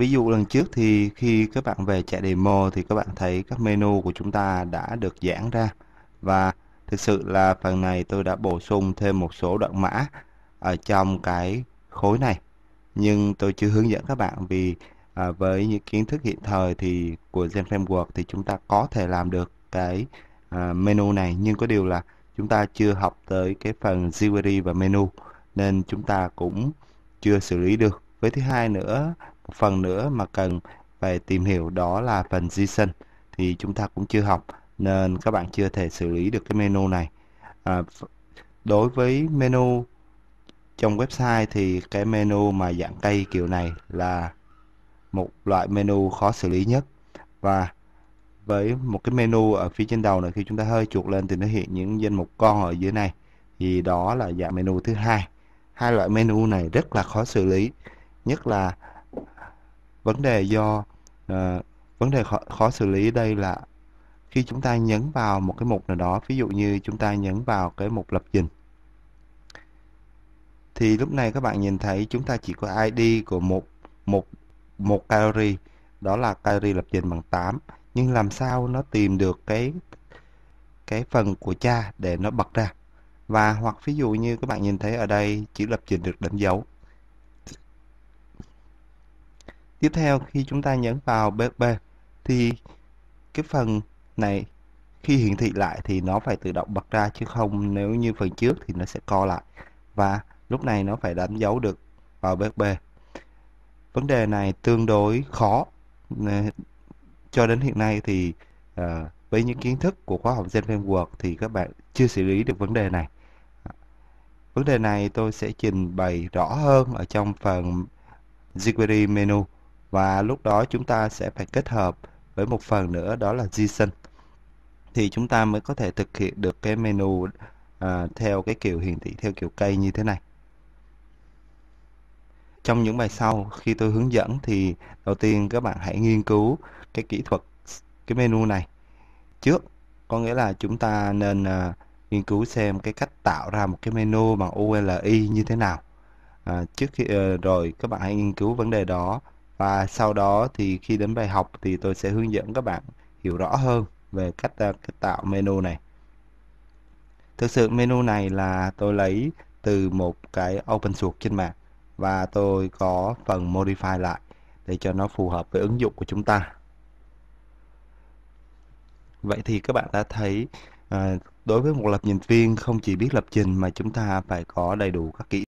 ví dụ lần trước thì khi các bạn về chạy demo thì các bạn thấy các menu của chúng ta đã được giãn ra và thực sự là phần này tôi đã bổ sung thêm một số đoạn mã ở trong cái khối này nhưng tôi chưa hướng dẫn các bạn vì à, với những kiến thức hiện thời thì của Zen Framework thì chúng ta có thể làm được cái à, menu này nhưng có điều là chúng ta chưa học tới cái phần jQuery và menu nên chúng ta cũng chưa xử lý được với thứ hai nữa phần nữa mà cần phải tìm hiểu đó là phần JSON thì chúng ta cũng chưa học nên các bạn chưa thể xử lý được cái menu này à, đối với menu trong website thì cái menu mà dạng cây kiểu này là một loại menu khó xử lý nhất và với một cái menu ở phía trên đầu này khi chúng ta hơi chuột lên thì nó hiện những danh mục con ở dưới này thì đó là dạng menu thứ hai hai loại menu này rất là khó xử lý nhất là vấn đề do uh, vấn đề khó, khó xử lý đây là khi chúng ta nhấn vào một cái mục nào đó ví dụ như chúng ta nhấn vào cái mục lập trình thì lúc này các bạn nhìn thấy chúng ta chỉ có ID của một một một calorie đó là calorie lập trình bằng 8 nhưng làm sao nó tìm được cái cái phần của cha để nó bật ra và hoặc ví dụ như các bạn nhìn thấy ở đây chữ lập trình được đánh dấu Tiếp theo khi chúng ta nhấn vào BP thì cái phần này khi hiển thị lại thì nó phải tự động bật ra chứ không nếu như phần trước thì nó sẽ co lại và lúc này nó phải đánh dấu được vào BP. Vấn đề này tương đối khó cho đến hiện nay thì uh, với những kiến thức của khóa học Zen Framework thì các bạn chưa xử lý được vấn đề này. Vấn đề này tôi sẽ trình bày rõ hơn ở trong phần jQuery menu và lúc đó chúng ta sẽ phải kết hợp với một phần nữa đó là JSON thì chúng ta mới có thể thực hiện được cái menu à, theo cái kiểu hiển thị theo kiểu cây như thế này trong những bài sau khi tôi hướng dẫn thì đầu tiên các bạn hãy nghiên cứu cái kỹ thuật cái menu này trước có nghĩa là chúng ta nên à, nghiên cứu xem cái cách tạo ra một cái menu bằng OLI như thế nào à, trước khi à, rồi các bạn hãy nghiên cứu vấn đề đó và sau đó thì khi đến bài học thì tôi sẽ hướng dẫn các bạn hiểu rõ hơn về cách, ờ, cách tạo menu này thực sự menu này là tôi lấy từ một cái open source trên mạng và tôi có phần modify lại để cho nó phù hợp với ứng dụng của chúng ta vậy thì các bạn đã thấy ờ, đối với một lập trình viên không chỉ biết lập trình mà chúng ta phải có đầy đủ các kỹ